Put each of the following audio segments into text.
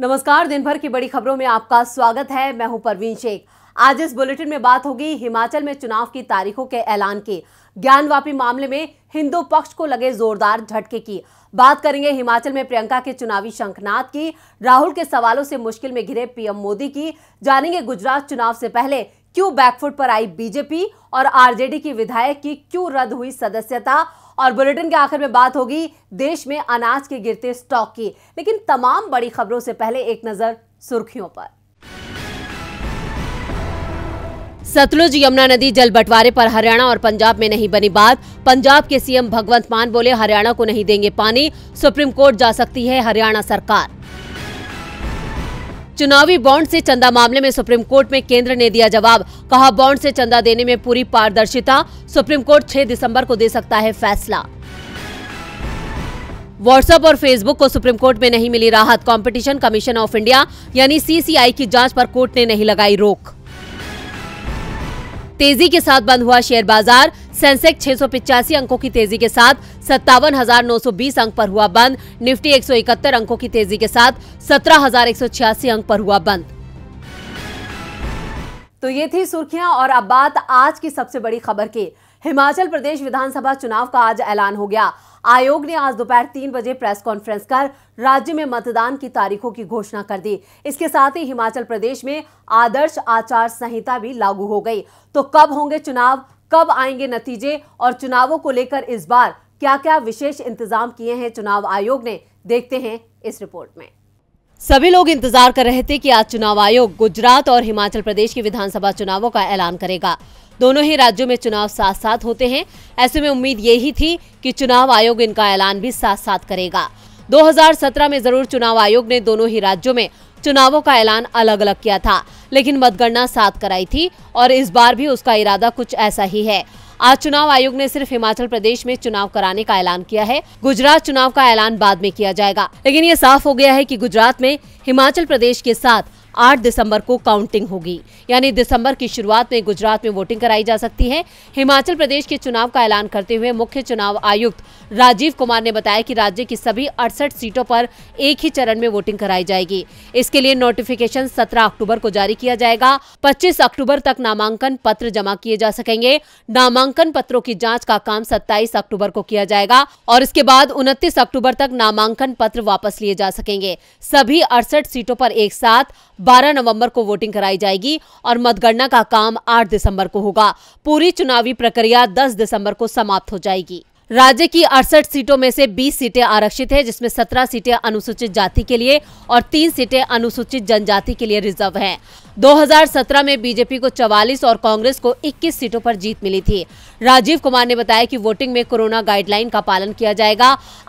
नमस्कार दिन भर की बड़ी खबरों में आपका स्वागत है मैं हूं परवीन शेख आज इस बुलेटिन में बात होगी हिमाचल में चुनाव की तारीखों के ऐलान की ज्ञानवापी मामले में हिंदू पक्ष को लगे जोरदार झटके की बात करेंगे हिमाचल में प्रियंका के चुनावी शंखनाथ की राहुल के सवालों से मुश्किल में घिरे पीएम मोदी की जानेंगे गुजरात चुनाव से पहले क्यों बैकफुट पर आई बीजेपी और आरजेडी की विधायक की क्यों रद्द हुई सदस्यता और बुलेटिन के आखिर में बात होगी देश में अनाज के गिरते स्टॉक की लेकिन तमाम बड़ी खबरों से पहले एक नजर सुर्खियों पर सतलुज यमुना नदी जल बंटवारे पर हरियाणा और पंजाब में नहीं बनी बात पंजाब के सीएम भगवंत मान बोले हरियाणा को नहीं देंगे पानी सुप्रीम कोर्ट जा सकती है हरियाणा सरकार चुनावी बॉन्ड से चंदा मामले में सुप्रीम कोर्ट में केंद्र ने दिया जवाब कहा बॉन्ड से चंदा देने में पूरी पारदर्शिता सुप्रीम कोर्ट 6 दिसंबर को दे सकता है फैसला व्हाट्सएप और फेसबुक को सुप्रीम कोर्ट में नहीं मिली राहत कंपटीशन कमीशन ऑफ इंडिया यानी सीसीआई की जांच पर कोर्ट ने नहीं लगाई रोक तेजी के साथ बंद हुआ शेयर बाजार सेंसेक्स छह अंकों की तेजी के साथ सत्तावन अंक पर हुआ बंद निफ्टी 171 अंकों की तेजी के साथ सत्रह अंक पर हुआ बंद तो ये थी सुर्खियां और अब बात आज की सबसे बड़ी खबर की हिमाचल प्रदेश विधानसभा चुनाव का आज ऐलान हो गया आयोग ने आज दोपहर तीन बजे प्रेस कॉन्फ्रेंस कर राज्य में मतदान की तारीखों की घोषणा कर दी इसके साथ ही हिमाचल प्रदेश में आदर्श आचार संहिता भी लागू हो गई तो कब होंगे चुनाव कब आएंगे नतीजे और चुनावों को लेकर इस बार क्या क्या विशेष इंतजाम किए हैं चुनाव आयोग ने देखते हैं इस रिपोर्ट में सभी लोग इंतजार कर रहे थे कि आज चुनाव आयोग गुजरात और हिमाचल प्रदेश के विधानसभा चुनावों का ऐलान करेगा दोनों ही राज्यों में चुनाव साथ साथ होते हैं ऐसे में उम्मीद यही थी कि चुनाव आयोग इनका ऐलान भी साथ साथ करेगा 2017 में जरूर चुनाव आयोग ने दोनों ही राज्यों में चुनावों का ऐलान अलग अलग किया था लेकिन मतगणना साथ कराई थी और इस बार भी उसका इरादा कुछ ऐसा ही है आज चुनाव आयोग ने सिर्फ हिमाचल प्रदेश में चुनाव कराने का ऐलान किया है गुजरात चुनाव का ऐलान बाद में किया जाएगा लेकिन ये साफ हो गया है कि गुजरात में हिमाचल प्रदेश के साथ आठ दिसंबर को काउंटिंग होगी यानी दिसंबर की शुरुआत में गुजरात में वोटिंग कराई जा सकती है हिमाचल प्रदेश के चुनाव का ऐलान करते हुए मुख्य चुनाव आयुक्त राजीव कुमार ने बताया कि राज्य की सभी अड़सठ सीटों पर एक ही चरण में वोटिंग कराई जाएगी इसके लिए नोटिफिकेशन सत्रह अक्टूबर को जारी किया जाएगा पच्चीस अक्टूबर तक नामांकन पत्र जमा किए जा सकेंगे नामांकन पत्रों की जाँच का काम सत्ताईस अक्टूबर को किया जाएगा और इसके बाद उनतीस अक्टूबर तक नामांकन पत्र वापस लिए जा सकेंगे सभी अड़सठ सीटों पर एक साथ 12 नवंबर को वोटिंग कराई जाएगी और मतगणना का काम 8 दिसंबर को होगा पूरी चुनावी प्रक्रिया 10 दिसंबर को समाप्त हो जाएगी राज्य की अड़सठ सीटों में से 20 सीटें आरक्षित है जिसमें 17 सीटें अनुसूचित जाति के लिए और तीन सीटें अनुसूचित जनजाति के लिए रिजर्व हैं। 2017 में बीजेपी को 44 और कांग्रेस को 21 सीटों पर जीत मिली थी राजीव कुमार ने बताया कि वोटिंग में कोरोना गाइडलाइन का पालन किया जाएगा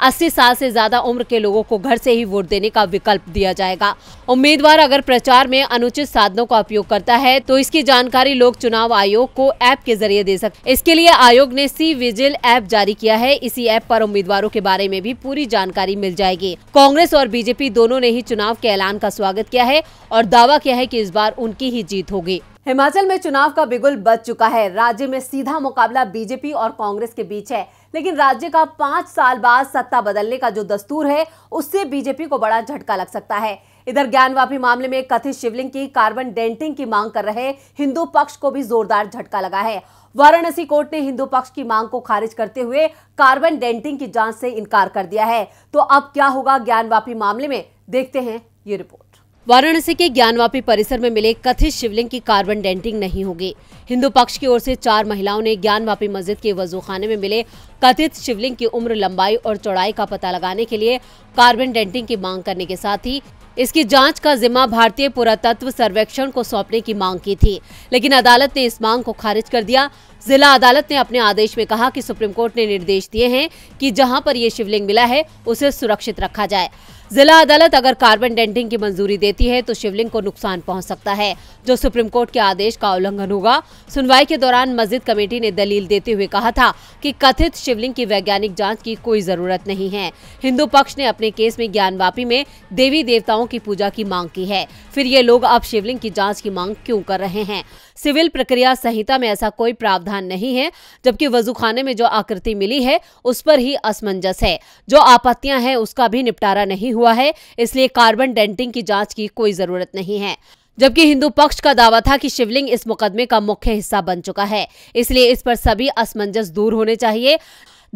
80 साल से ज्यादा उम्र के लोगों को घर से ही वोट देने का विकल्प दिया जाएगा उम्मीदवार अगर प्रचार में अनुचित साधनों का उपयोग करता है तो इसकी जानकारी लोग चुनाव आयोग को ऐप के जरिए दे सकते इसके लिए आयोग ने सी विजिल ऐप जारी किया है इसी ऐप आरोप उम्मीदवारों के बारे में भी पूरी जानकारी मिल जाएगी कांग्रेस और बीजेपी दोनों ने ही चुनाव के ऐलान का स्वागत किया है और दावा किया है की इस बार उनकी ही जीत होगी हिमाचल में चुनाव का बिगुल बच चुका है राज्य में सीधा मुकाबला बीजेपी और कांग्रेस के बीच है लेकिन राज्य का पांच साल बाद सत्ता बदलने का जो दस्तूर है उससे बीजेपी को बड़ा झटका लग सकता है इधर ज्ञानवापी मामले में कथित शिवलिंग की कार्बन डेंटिंग की मांग कर रहे हिंदू पक्ष को भी जोरदार झटका लगा है वाराणसी कोर्ट ने हिंदू पक्ष की मांग को खारिज करते हुए कार्बन डेंटिंग की जांच से इनकार कर दिया है तो अब क्या होगा ज्ञानवापी मामले में देखते हैं ये रिपोर्ट वाराणसी के ज्ञानवापी परिसर में मिले कथित शिवलिंग की कार्बन डेंटिंग नहीं होगी हिंदू पक्ष की ओर से चार महिलाओं ने ज्ञानवापी मस्जिद के वजूखाने में मिले कथित शिवलिंग की उम्र लंबाई और चौड़ाई का पता लगाने के लिए कार्बन डेंटिंग की मांग करने के साथ ही इसकी जांच का जिम्मा भारतीय पुरातत्व सर्वेक्षण को सौंपने की मांग की थी लेकिन अदालत ने इस मांग को खारिज कर दिया जिला अदालत ने अपने आदेश में कहा कि सुप्रीम कोर्ट ने निर्देश दिए हैं कि जहां पर ये शिवलिंग मिला है उसे सुरक्षित रखा जाए जिला अदालत अगर कार्बन डेंटिंग की मंजूरी देती है तो शिवलिंग को नुकसान पहुंच सकता है जो सुप्रीम कोर्ट के आदेश का उल्लंघन होगा सुनवाई के दौरान मस्जिद कमेटी ने दलील देते हुए कहा था कि कथित शिवलिंग की वैज्ञानिक जांच की कोई जरूरत नहीं है हिंदू पक्ष ने अपने केस में ज्ञान में देवी देवताओं की पूजा की मांग की है फिर ये लोग अब शिवलिंग की जाँच की मांग क्यूँ कर रहे हैं सिविल प्रक्रिया संहिता में ऐसा कोई प्रावधान नहीं है जबकि वजू खाने में जो आकृति मिली है उस पर ही असमंजस है जो आपत्तियां हैं उसका भी निपटारा नहीं हुआ है इसलिए कार्बन डेंटिंग की जाँच की कोई जरूरत नहीं है जबकि हिंदू पक्ष का दावा था कि शिवलिंग इस मुकदमे का मुख्य हिस्सा बन चुका है इसलिए इस पर सभी असमंजस दूर होने चाहिए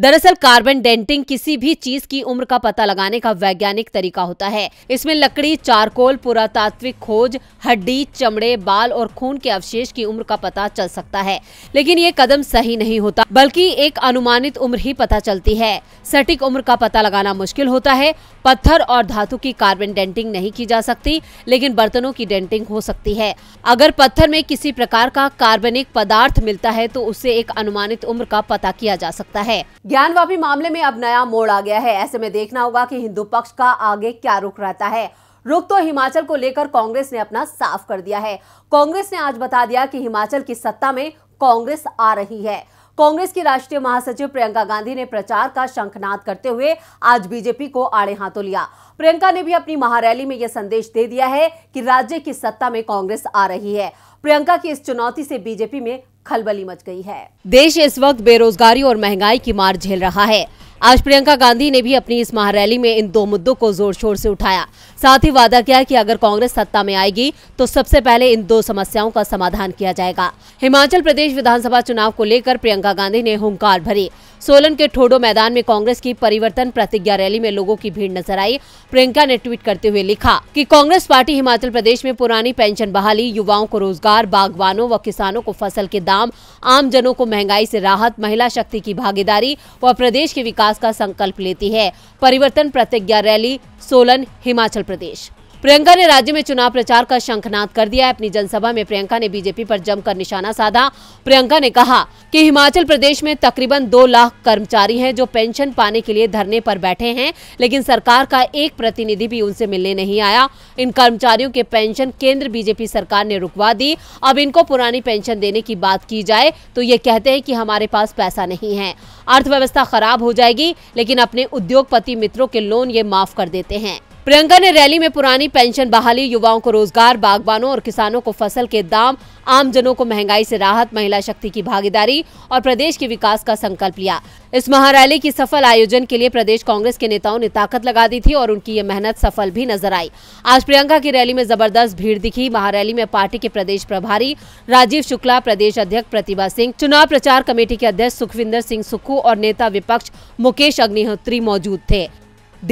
दरअसल कार्बन डेंटिंग किसी भी चीज की उम्र का पता लगाने का वैज्ञानिक तरीका होता है इसमें लकड़ी चारकोल पुरातात्विक खोज हड्डी चमड़े बाल और खून के अवशेष की उम्र का पता चल सकता है लेकिन ये कदम सही नहीं होता बल्कि एक अनुमानित उम्र ही पता चलती है सटीक उम्र का पता लगाना मुश्किल होता है पत्थर और धातु की कार्बन डेंटिंग नहीं की जा सकती लेकिन बर्तनों की डेंटिंग हो सकती है अगर पत्थर में किसी प्रकार का कार्बनिक पदार्थ मिलता है तो उससे एक अनुमानित उम्र का पता किया जा सकता है ज्ञान मामले में अब नया मोड़ आ गया है ऐसे में देखना होगा कि हिंदू पक्ष का आगे क्या रुख रहता है रुख तो हिमाचल को लेकर कांग्रेस ने अपना साफ कर दिया है कांग्रेस ने आज बता दिया कि हिमाचल की सत्ता में कांग्रेस आ रही है कांग्रेस की राष्ट्रीय महासचिव प्रियंका गांधी ने प्रचार का शंखनाद करते हुए आज बीजेपी को आड़े हाथों लिया प्रियंका ने भी अपनी महारैली में यह संदेश दे दिया है कि राज्य की सत्ता में कांग्रेस आ रही है प्रियंका की इस चुनौती से बीजेपी में खलबली मच गई है देश इस वक्त बेरोजगारी और महंगाई की मार झेल रहा है आज प्रियंका गांधी ने भी अपनी इस महारैली में इन दो मुद्दों को जोर शोर से उठाया साथ ही वादा किया कि अगर कांग्रेस सत्ता में आएगी तो सबसे पहले इन दो समस्याओं का समाधान किया जाएगा हिमाचल प्रदेश विधानसभा चुनाव को लेकर प्रियंका गांधी ने हुंकार भरी सोलन के ठोडो मैदान में कांग्रेस की परिवर्तन प्रतिज्ञा रैली में लोगों की भीड़ नजर आई प्रियंका ने ट्वीट करते हुए लिखा कि कांग्रेस पार्टी हिमाचल प्रदेश में पुरानी पेंशन बहाली युवाओं को रोजगार बागवानों व किसानों को फसल के दाम आमजनों को महंगाई ऐसी राहत महिला शक्ति की भागीदारी व प्रदेश के विकास का संकल्प लेती है परिवर्तन प्रतिज्ञा रैली सोलन हिमाचल प्रदेश प्रियंका ने राज्य में चुनाव प्रचार का शंखनाद कर दिया है अपनी जनसभा में प्रियंका ने बीजेपी पर जमकर निशाना साधा प्रियंका ने कहा कि हिमाचल प्रदेश में तकरीबन दो लाख कर्मचारी हैं जो पेंशन पाने के लिए धरने पर बैठे हैं लेकिन सरकार का एक प्रतिनिधि भी उनसे मिलने नहीं आया इन कर्मचारियों के पेंशन केंद्र बीजेपी सरकार ने रुकवा दी अब इनको पुरानी पेंशन देने की बात की जाए तो ये कहते हैं की हमारे पास पैसा नहीं है अर्थव्यवस्था खराब हो जाएगी लेकिन अपने उद्योगपति मित्रों के लोन ये माफ कर देते हैं प्रियंका ने रैली में पुरानी पेंशन बहाली युवाओं को रोजगार बागवानों और किसानों को फसल के दाम आमजनों को महंगाई से राहत महिला शक्ति की भागीदारी और प्रदेश के विकास का संकल्प लिया इस महारैली की सफल आयोजन के लिए प्रदेश कांग्रेस के नेताओं ने ताकत लगा दी थी और उनकी ये मेहनत सफल भी नजर आई आज प्रियंका की रैली में जबरदस्त भीड़ दिखी महारैली में पार्टी के प्रदेश प्रभारी राजीव शुक्ला प्रदेश अध्यक्ष प्रतिभा सिंह चुनाव प्रचार कमेटी के अध्यक्ष सुखविंदर सिंह सुक्खू और नेता विपक्ष मुकेश अग्निहोत्री मौजूद थे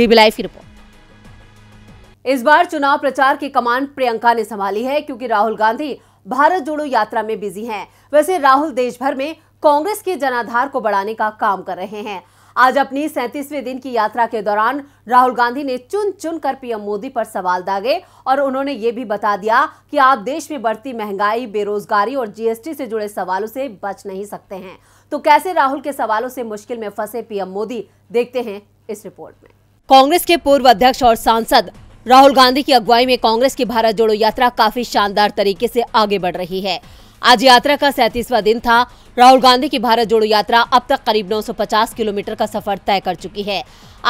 देबलाई की रिपोर्ट इस बार चुनाव प्रचार की कमान प्रियंका ने संभाली है क्योंकि राहुल गांधी भारत जोड़ो यात्रा में बिजी हैं वैसे राहुल देश भर में कांग्रेस के जनाधार को बढ़ाने का काम कर रहे हैं आज अपनी सैंतीसवें दिन की यात्रा के दौरान राहुल गांधी ने चुन चुन कर पीएम मोदी पर सवाल दागे और उन्होंने ये भी बता दिया कि आप देश में बढ़ती महंगाई बेरोजगारी और जीएसटी से जुड़े सवालों से बच नहीं सकते हैं तो कैसे राहुल के सवालों से मुश्किल में फंसे पीएम मोदी देखते हैं इस रिपोर्ट में कांग्रेस के पूर्व अध्यक्ष और सांसद राहुल गांधी की अगुवाई में कांग्रेस की भारत जोड़ो यात्रा काफी शानदार तरीके से आगे बढ़ रही है आज यात्रा का सैंतीसवा दिन था राहुल गांधी की भारत जोड़ो यात्रा अब तक करीब 950 किलोमीटर का सफर तय कर चुकी है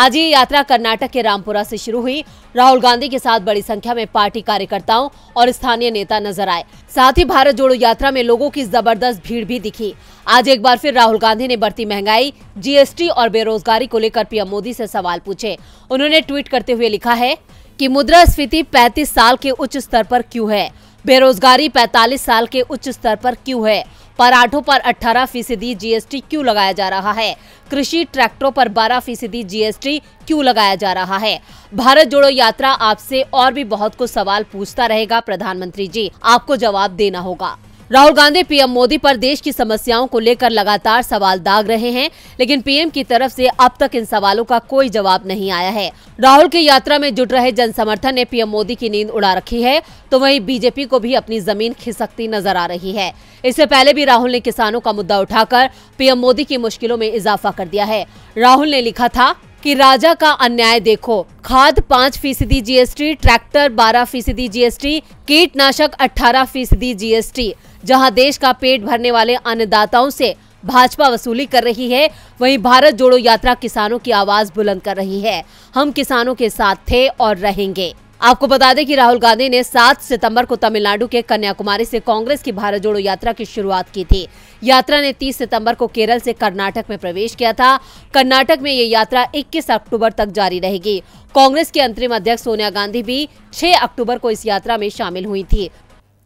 आज ये यात्रा कर्नाटक के रामपुरा से शुरू हुई राहुल गांधी के साथ बड़ी संख्या में पार्टी कार्यकर्ताओं और स्थानीय नेता नजर आए साथ ही भारत जोड़ो यात्रा में लोगों की जबरदस्त भीड़ भी दिखी आज एक बार फिर राहुल गांधी ने बढ़ती महंगाई जीएसटी और बेरोजगारी को लेकर पीएम मोदी से सवाल पूछे उन्होंने ट्वीट करते हुए लिखा है कि स्फीति 35 साल के उच्च स्तर पर क्यों है बेरोजगारी 45 साल के उच्च स्तर पर क्यों है पराठों पर 18 फीसदी जीएसटी क्यों लगाया जा रहा है कृषि ट्रैक्टरों पर 12 फीसदी जीएसटी क्यों लगाया जा रहा है भारत जोड़ो यात्रा आपसे और भी बहुत कुछ सवाल पूछता रहेगा प्रधानमंत्री जी आपको जवाब देना होगा राहुल गांधी पीएम मोदी पर देश की समस्याओं को लेकर लगातार सवाल दाग रहे हैं लेकिन पीएम की तरफ से अब तक इन सवालों का कोई जवाब नहीं आया है राहुल की यात्रा में जुट रहे जन समर्थन ने पीएम मोदी की नींद उड़ा रखी है तो वहीं बीजेपी को भी अपनी जमीन खिसकती नजर आ रही है इससे पहले भी राहुल ने किसानों का मुद्दा उठाकर पीएम मोदी की मुश्किलों में इजाफा कर दिया है राहुल ने लिखा था कि राजा का अन्याय देखो खाद पाँच फीसदी जीएसटी ट्रैक्टर बारह फीसदी जीएसटी कीटनाशक अठारह फीसदी जीएसटी जहां देश का पेट भरने वाले अन्नदाताओं से भाजपा वसूली कर रही है वहीं भारत जोड़ो यात्रा किसानों की आवाज बुलंद कर रही है हम किसानों के साथ थे और रहेंगे आपको बता दें कि राहुल गांधी ने 7 सितंबर को तमिलनाडु के कन्याकुमारी से कांग्रेस की भारत जोड़ो यात्रा की शुरुआत की थी यात्रा ने 30 सितंबर को केरल से कर्नाटक में प्रवेश किया था कर्नाटक में ये यात्रा 21 अक्टूबर तक जारी रहेगी कांग्रेस के अंतरिम अध्यक्ष सोनिया गांधी भी 6 अक्टूबर को इस यात्रा में शामिल हुई थी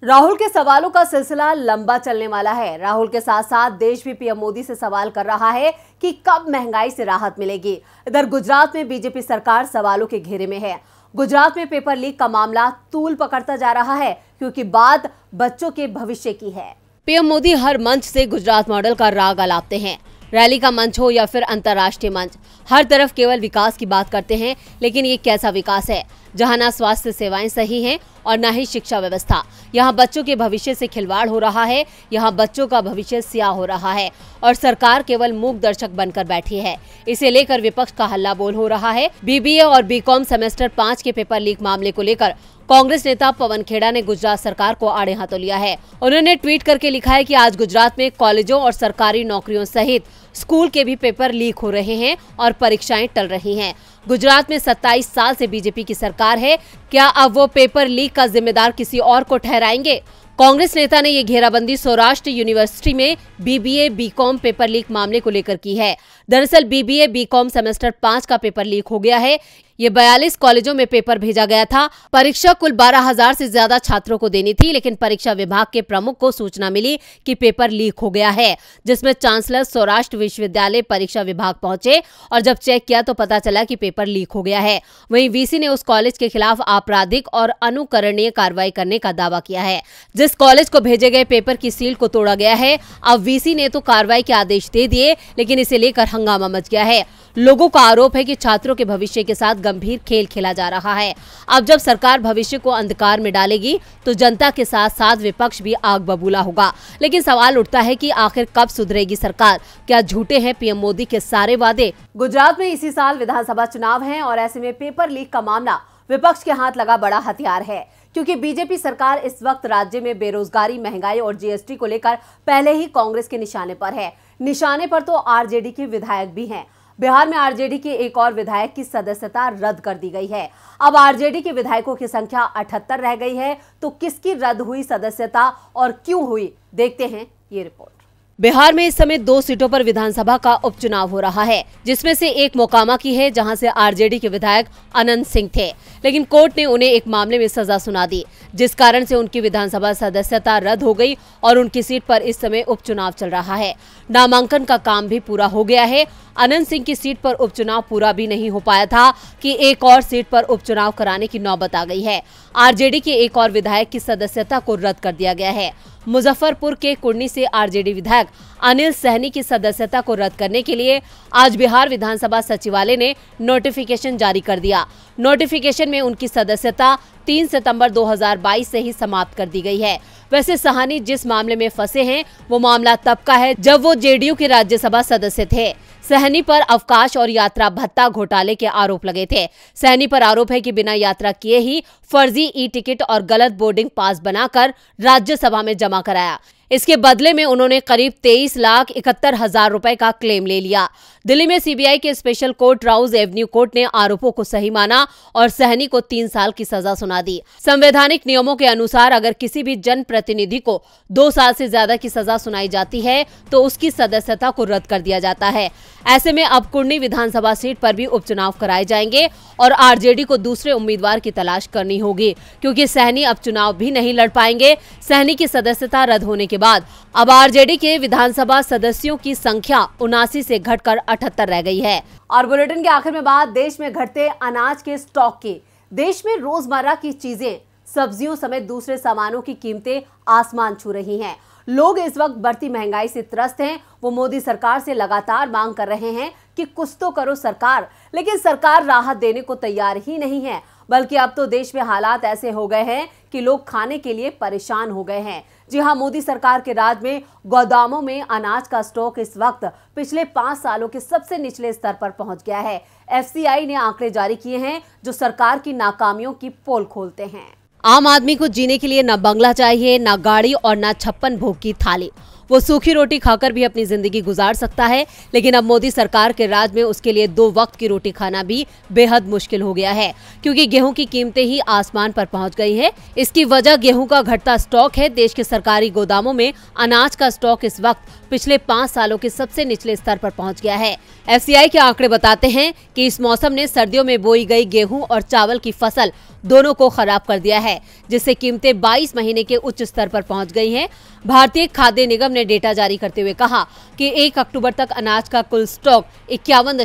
राहुल के सवालों का सिलसिला लंबा चलने वाला है राहुल के साथ साथ देश भी पीएम मोदी से सवाल कर रहा है कि कब महंगाई से राहत मिलेगी इधर गुजरात में बीजेपी सरकार सवालों के घेरे में है गुजरात में पेपर लीक का मामला तूल पकड़ता जा रहा है क्योंकि बात बच्चों के भविष्य की है पीएम मोदी हर मंच से गुजरात मॉडल का राग अलापते हैं रैली का मंच हो या फिर अंतर्राष्ट्रीय मंच हर तरफ केवल विकास की बात करते हैं लेकिन ये कैसा विकास है जहां ना स्वास्थ्य सेवाएं सही हैं और न ही शिक्षा व्यवस्था यहां बच्चों के भविष्य से खिलवाड़ हो रहा है यहां बच्चों का भविष्य सियाह हो रहा है और सरकार केवल मूक दर्शक बनकर बैठी है इसे लेकर विपक्ष का हल्ला बोल हो रहा है बीबीए और बीकॉम सेमेस्टर पाँच के पेपर लीक मामले को लेकर कांग्रेस नेता पवन खेड़ा ने गुजरात सरकार को आड़े हाथों लिया है उन्होंने ट्वीट करके लिखा है कि आज गुजरात में कॉलेजों और सरकारी नौकरियों सहित स्कूल के भी पेपर लीक हो रहे हैं और परीक्षाएं टल रही हैं गुजरात में 27 साल से बीजेपी की सरकार है क्या अब वो पेपर लीक का जिम्मेदार किसी और को ठहराएंगे कांग्रेस नेता ने ये घेराबंदी सौराष्ट्र यूनिवर्सिटी में बीबीए बीकॉम पेपर लीक मामले को लेकर की है दरअसल बीबीए बीकॉम सेमेस्टर पाँच का पेपर लीक हो गया है ये बयालीस कॉलेजों में पेपर भेजा गया था परीक्षा कुल बारह हजार से ज्यादा छात्रों को देनी थी लेकिन परीक्षा विभाग के प्रमुख को सूचना मिली कि पेपर लीक हो गया है जिसमें चांसलर सौराष्ट्र विश्वविद्यालय परीक्षा विभाग पहुंचे और जब चेक किया तो पता चला की पेपर लीक हो गया है वही वीसी ने उस कॉलेज के खिलाफ आपराधिक और अनुकरणीय कार्रवाई करने का दावा किया है जिस कॉलेज को भेजे गए पेपर की सील को तोड़ा गया है अब वीसी ने तो कार्रवाई के आदेश दे दिए लेकिन इसे लेकर हंगामा मच गया है लोगों का आरोप है कि छात्रों के भविष्य के साथ गंभीर खेल खेला जा रहा है अब जब सरकार भविष्य को अंधकार में डालेगी तो जनता के साथ साथ विपक्ष भी आग बबूला होगा लेकिन सवाल उठता है कि आखिर कब सुधरेगी सरकार क्या झूठे हैं पीएम मोदी के सारे वादे गुजरात में इसी साल विधानसभा चुनाव है और ऐसे में पेपर लीक का मामला विपक्ष के हाथ लगा बड़ा हथियार है क्योंकि बीजेपी सरकार इस वक्त राज्य में बेरोजगारी महंगाई और जीएसटी को लेकर पहले ही कांग्रेस के निशाने पर है निशाने पर तो आरजेडी के विधायक भी हैं बिहार में आरजेडी के एक और विधायक की सदस्यता रद्द कर दी गई है अब आरजेडी के विधायकों की संख्या अठहत्तर रह गई है तो किसकी रद्द हुई सदस्यता और क्यों हुई देखते हैं ये रिपोर्ट बिहार में इस समय दो सीटों पर विधानसभा का उपचुनाव हो रहा है जिसमें से एक मोकामा की है जहां से आरजेडी के विधायक अनंत सिंह थे लेकिन कोर्ट ने उन्हें एक मामले में सजा सुना दी जिस कारण से उनकी विधानसभा सदस्यता रद्द हो गई और उनकी सीट पर इस समय उपचुनाव चल रहा है नामांकन का काम भी पूरा हो गया है अनंत सिंह की सीट पर उपचुनाव पूरा भी नहीं हो पाया था कि एक और सीट पर उपचुनाव कराने की नौबत आ गई है आरजेडी के एक और विधायक की सदस्यता को रद्द कर दिया गया है मुजफ्फरपुर के कुर्नी से आरजेडी विधायक अनिल सहनी की सदस्यता को रद्द करने के लिए आज बिहार विधानसभा सचिवालय ने नोटिफिकेशन जारी कर दिया नोटिफिकेशन में उनकी सदस्यता 3 सितंबर 2022 से ही समाप्त कर दी गई है वैसे सहानी जिस मामले में फंसे हैं वो मामला तब का है जब वो जेडीयू के राज्यसभा सदस्य थे सहनी पर अवकाश और यात्रा भत्ता घोटाले के आरोप लगे थे सहनी पर आरोप है कि बिना यात्रा किए ही फर्जी ई टिकट और गलत बोर्डिंग पास बनाकर राज्यसभा में जमा कराया इसके बदले में उन्होंने करीब तेईस लाख इकहत्तर हजार रुपए का क्लेम ले लिया दिल्ली में सीबीआई के special court Rouse Avenue court ने आरोपों को सही माना और सहनी को तीन साल की सजा सुना दी संवैधानिक नियमों के अनुसार अगर किसी भी जनप्रतिनिधि को दो साल से ज्यादा की सजा सुनाई जाती है तो उसकी सदस्यता को रद्द कर दिया जाता है ऐसे में अब कुर्नी विधानसभा सीट पर भी उपचुनाव कराए जाएंगे और आरजेडी को दूसरे उम्मीदवार की तलाश करनी होगी क्योंकि सहनी अब चुनाव भी नहीं लड़ पाएंगे सहनी की सदस्यता रद्द होने के बाद अब आरजेडी के विधानसभा सदस्यों की संख्या उनासी से घटकर अठहत्तर रह गई है और बुलेटिन के आखिर में बात देश में घटते अनाज के स्टॉक की देश में रोजमर्रा की चीजें सब्जियों समेत दूसरे सामानों की कीमतें आसमान छू रही हैं लोग इस वक्त बढ़ती महंगाई से त्रस्त हैं वो मोदी सरकार से लगातार मांग कर रहे हैं कि कुछ तो करो सरकार लेकिन सरकार राहत देने को तैयार ही नहीं है बल्कि अब तो देश में हालात ऐसे हो गए हैं कि लोग खाने के लिए परेशान हो गए हैं जी हाँ मोदी सरकार के राज में गोदामों में अनाज का स्टॉक इस वक्त पिछले पांच सालों के सबसे निचले स्तर पर पहुंच गया है एफसीआई ने आंकड़े जारी किए हैं जो सरकार की नाकामियों की पोल खोलते हैं आम आदमी को जीने के लिए न बंगला चाहिए न गाड़ी और न छप्पन भोग की थाली वो सूखी रोटी खाकर भी अपनी जिंदगी गुजार सकता है लेकिन अब मोदी सरकार के राज में उसके लिए दो वक्त की रोटी खाना भी बेहद मुश्किल हो गया है क्योंकि गेहूं की कीमतें ही आसमान पर पहुंच गई है इसकी वजह गेहूं का घटता स्टॉक है देश के सरकारी गोदामों में अनाज का स्टॉक इस वक्त पिछले पाँच सालों के सबसे निचले स्तर पर पहुंच गया है एफ के आंकड़े बताते हैं कि इस मौसम ने सर्दियों में बोई गई गेहूं और चावल की फसल दोनों को खराब कर दिया है जिससे कीमतें 22 महीने के उच्च स्तर पर पहुंच गई हैं। भारतीय खाद्य निगम ने डेटा जारी करते हुए कहा कि 1 अक्टूबर तक अनाज का कुल स्टॉक इक्यावन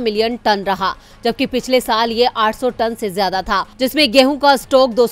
मिलियन टन रहा जबकि पिछले साल ये आठ टन ऐसी ज्यादा था जिसमे गेहूँ का स्टॉक दो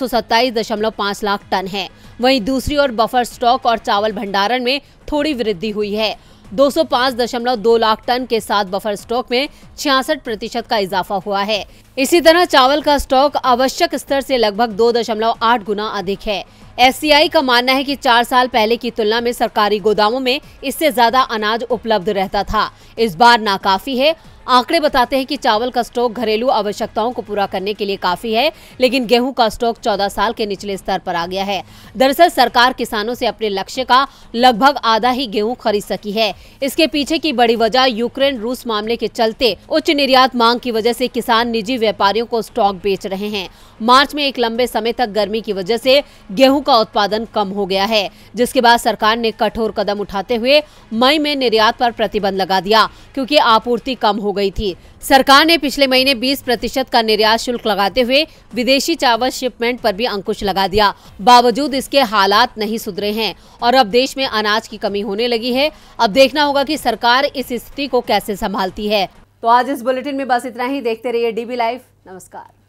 लाख टन है वहीं दूसरी ओर बफर स्टॉक और चावल भंडारण में थोड़ी वृद्धि हुई है 205.2 लाख टन के साथ बफर स्टॉक में छियासठ प्रतिशत का इजाफा हुआ है इसी तरह चावल का स्टॉक आवश्यक स्तर से लगभग दो दशमलव आठ गुना अधिक है एफसीआई का मानना है कि चार साल पहले की तुलना में सरकारी गोदामों में इससे ज्यादा अनाज उपलब्ध रहता था इस बार नाकाफी है आंकड़े बताते हैं कि चावल का स्टॉक घरेलू आवश्यकताओं को पूरा करने के लिए काफी है लेकिन गेहूं का स्टॉक 14 साल के निचले स्तर पर आ गया है दरअसल सरकार किसानों से अपने लक्ष्य का लगभग आधा ही गेहूं खरीद सकी है इसके पीछे की बड़ी वजह यूक्रेन रूस मामले के चलते उच्च निर्यात मांग की वजह से किसान निजी व्यापारियों को स्टॉक बेच रहे हैं मार्च में एक लंबे समय तक गर्मी की वजह से गेहूं का उत्पादन कम हो गया है जिसके बाद सरकार ने कठोर कदम उठाते हुए मई में निर्यात पर प्रतिबंध लगा दिया क्योंकि आपूर्ति कम हो गई थी सरकार ने पिछले महीने 20 प्रतिशत का निर्यात शुल्क लगाते हुए विदेशी चावल शिपमेंट पर भी अंकुश लगा दिया बावजूद इसके हालात नहीं सुधरे हैं और अब देश में अनाज की कमी होने लगी है अब देखना होगा कि सरकार इस स्थिति को कैसे संभालती है तो आज इस बुलेटिन में बस इतना ही देखते रहिए डीबी लाइव नमस्कार